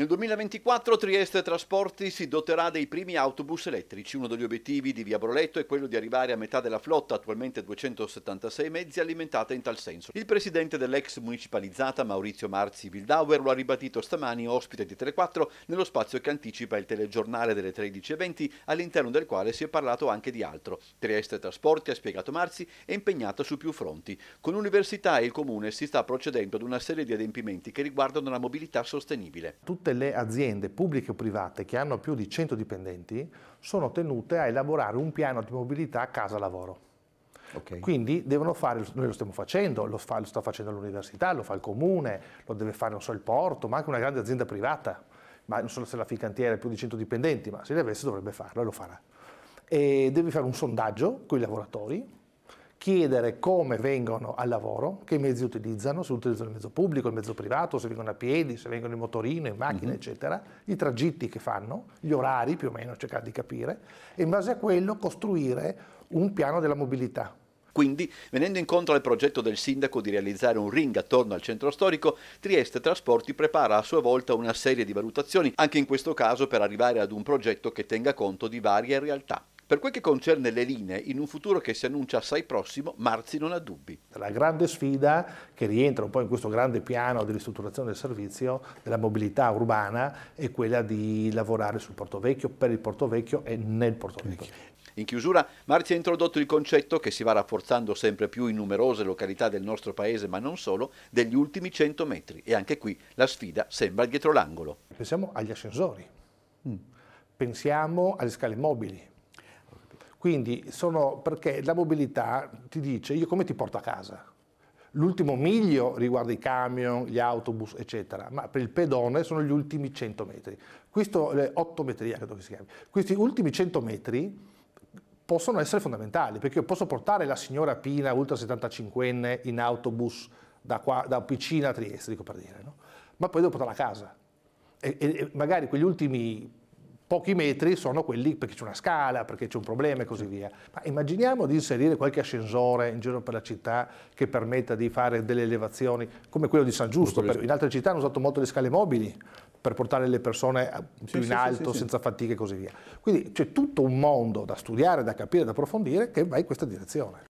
Nel 2024 Trieste Trasporti si doterà dei primi autobus elettrici. Uno degli obiettivi di Via Broletto è quello di arrivare a metà della flotta, attualmente 276 mezzi, alimentata in tal senso. Il presidente dell'ex municipalizzata Maurizio Marzi Wildauer lo ha ribadito stamani, ospite di 34, nello spazio che anticipa il telegiornale delle 13.20, all'interno del quale si è parlato anche di altro. Trieste Trasporti, ha spiegato Marzi, è impegnata su più fronti. Con l'università e il comune si sta procedendo ad una serie di adempimenti che riguardano la mobilità sostenibile. Tutte tutte le aziende pubbliche o private che hanno più di 100 dipendenti sono tenute a elaborare un piano di mobilità casa lavoro. Okay. Quindi devono fare, noi lo stiamo facendo, lo, fa, lo sta facendo l'università, lo fa il comune, lo deve fare non so il porto, ma anche una grande azienda privata, ma non so se la Ficantiera ha più di 100 dipendenti, ma se ne avesse dovrebbe farlo e lo farà. E devi fare un sondaggio con i lavoratori, chiedere come vengono al lavoro, che mezzi utilizzano, se utilizzano il mezzo pubblico, il mezzo privato, se vengono a piedi, se vengono in motorino, in macchina, mm-hmm. eccetera, i tragitti che fanno, gli orari più o meno, cercare di capire, e in base a quello costruire un piano della mobilità. Quindi, venendo incontro al progetto del sindaco di realizzare un ring attorno al centro storico, Trieste Trasporti prepara a sua volta una serie di valutazioni, anche in questo caso per arrivare ad un progetto che tenga conto di varie realtà. Per quel che concerne le linee, in un futuro che si annuncia assai prossimo, Marzi non ha dubbi. La grande sfida che rientra un po' in questo grande piano di ristrutturazione del servizio, della mobilità urbana, è quella di lavorare sul Porto Vecchio, per il Porto Vecchio e nel Porto Vecchio. In chiusura, Marzi ha introdotto il concetto, che si va rafforzando sempre più in numerose località del nostro paese, ma non solo, degli ultimi 100 metri. E anche qui la sfida sembra dietro l'angolo. Pensiamo agli ascensori, mm. pensiamo alle scale mobili, quindi sono perché la mobilità ti dice io come ti porto a casa? L'ultimo miglio riguarda i camion, gli autobus, eccetera, ma per il pedone sono gli ultimi 100 metri. Questo è 8 metri, credo che si chiami. Questi ultimi 100 metri possono essere fondamentali, perché io posso portare la signora Pina, ultra 75enne, in autobus da, qua, da Piccina a Trieste, dico per dire, no? ma poi devo portarla a casa. E, e magari quegli ultimi pochi metri sono quelli perché c'è una scala, perché c'è un problema e così via. Ma immaginiamo di inserire qualche ascensore in giro per la città che permetta di fare delle elevazioni, come quello di San Giusto, per, in altre città hanno usato molto le scale mobili per portare le persone eh, più sì, in alto sì, sì, senza fatiche e così via. Quindi c'è tutto un mondo da studiare, da capire, da approfondire che va in questa direzione.